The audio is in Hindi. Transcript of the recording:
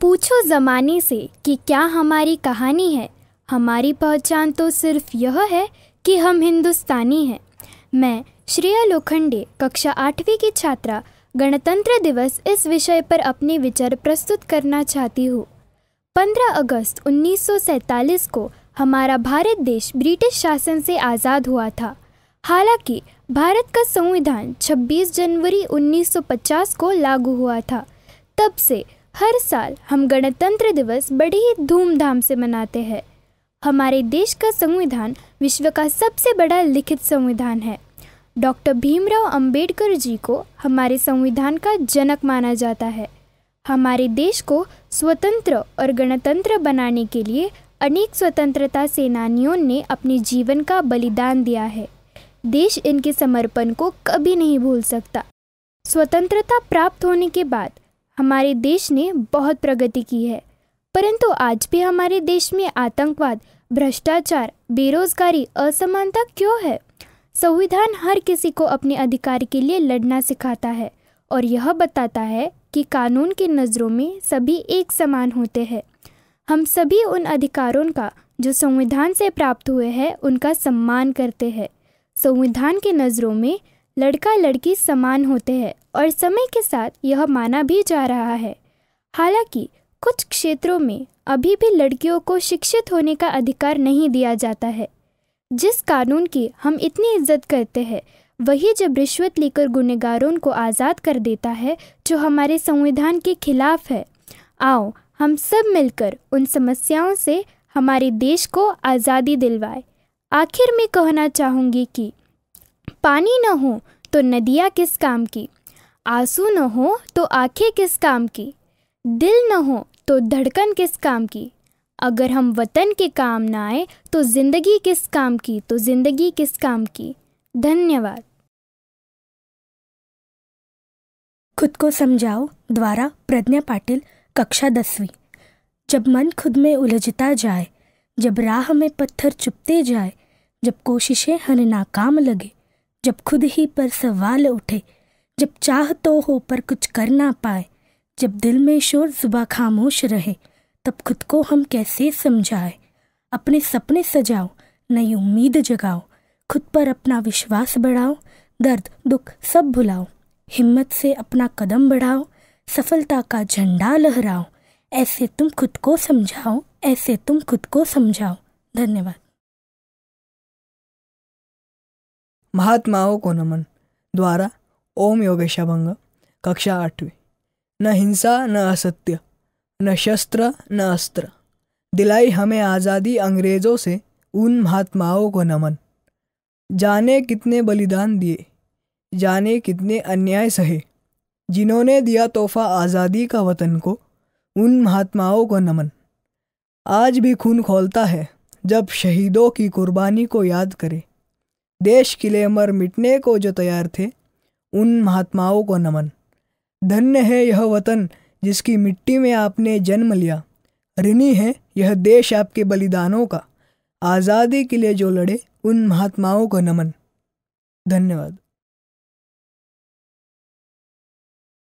पूछो ज़माने से कि क्या हमारी कहानी है हमारी पहचान तो सिर्फ यह है कि हम हिंदुस्तानी हैं मैं श्रेया लोखंडे कक्षा आठवीं की छात्रा गणतंत्र दिवस इस विषय पर अपने विचार प्रस्तुत करना चाहती हूँ 15 अगस्त 1947 को हमारा भारत देश ब्रिटिश शासन से आज़ाद हुआ था हालांकि भारत का संविधान 26 जनवरी 1950 को लागू हुआ था तब से हर साल हम गणतंत्र दिवस बड़ी ही धूमधाम से मनाते हैं हमारे देश का संविधान विश्व का सबसे बड़ा लिखित संविधान है डॉक्टर भीमराव अंबेडकर जी को हमारे संविधान का जनक माना जाता है हमारे देश को स्वतंत्र और गणतंत्र बनाने के लिए अनेक स्वतंत्रता सेनानियों ने अपने जीवन का बलिदान दिया है देश इनके समर्पण को कभी नहीं भूल सकता स्वतंत्रता प्राप्त होने के बाद हमारे देश ने बहुत प्रगति की है परंतु आज भी हमारे देश में आतंकवाद भ्रष्टाचार बेरोजगारी असमानता क्यों है संविधान हर किसी को अपने अधिकार के लिए लड़ना सिखाता है और यह बताता है कि कानून की नज़रों में सभी एक समान होते हैं हम सभी उन अधिकारों का जो संविधान से प्राप्त हुए हैं उनका सम्मान करते हैं संविधान की नज़रों में लड़का लड़की समान होते हैं और समय के साथ यह माना भी जा रहा है हालांकि कुछ क्षेत्रों में अभी भी लड़कियों को शिक्षित होने का अधिकार नहीं दिया जाता है जिस कानून की हम इतनी इज्जत करते हैं वही जब रिश्वत लेकर गुनेगारों को आज़ाद कर देता है जो हमारे संविधान के खिलाफ है आओ हम सब मिलकर उन समस्याओं से हमारे देश को आज़ादी दिलवाए आखिर में कहना चाहूँगी कि पानी न हो तो नदियाँ किस काम की आंसू न हो तो आंखें किस काम की दिल न हो तो धड़कन किस काम की अगर हम वतन के काम ना आए तो ज़िंदगी किस काम की तो ज़िंदगी किस काम की धन्यवाद खुद को समझाओ द्वारा प्रज्ञा पाटिल कक्षा दसवीं जब मन खुद में उलझता जाए जब राह में पत्थर चुपते जाए जब कोशिशें हर नाकाम लगे जब खुद ही पर सवाल उठे जब चाह तो हो पर कुछ कर ना पाए जब दिल में शोर जुबा खामोश रहे तब खुद को हम कैसे समझाए अपने सपने सजाओ नई उम्मीद जगाओ खुद पर अपना विश्वास बढ़ाओ दर्द दुख सब भुलाओ हिम्मत से अपना कदम बढ़ाओ सफलता का झंडा लहराओ ऐसे तुम खुद को समझाओ ऐसे तुम खुद को समझाओ धन्यवाद महात्माओं को नमन द्वारा ओम भंग कक्षा आठवीं न हिंसा न असत्य न शस्त्र न अस्त्र दिलाई हमें आज़ादी अंग्रेज़ों से उन महात्माओं को नमन जाने कितने बलिदान दिए जाने कितने अन्याय सहे जिन्होंने दिया तोहफा आज़ादी का वतन को उन महात्माओं को नमन आज भी खून खोलता है जब शहीदों की कुर्बानी को याद करें देश किले मर मिटने को जो तैयार थे उन महात्माओं को नमन धन्य है यह वतन जिसकी मिट्टी में आपने जन्म लिया ऋणी है यह देश आपके बलिदानों का आज़ादी के लिए जो लड़े उन महात्माओं को नमन धन्यवाद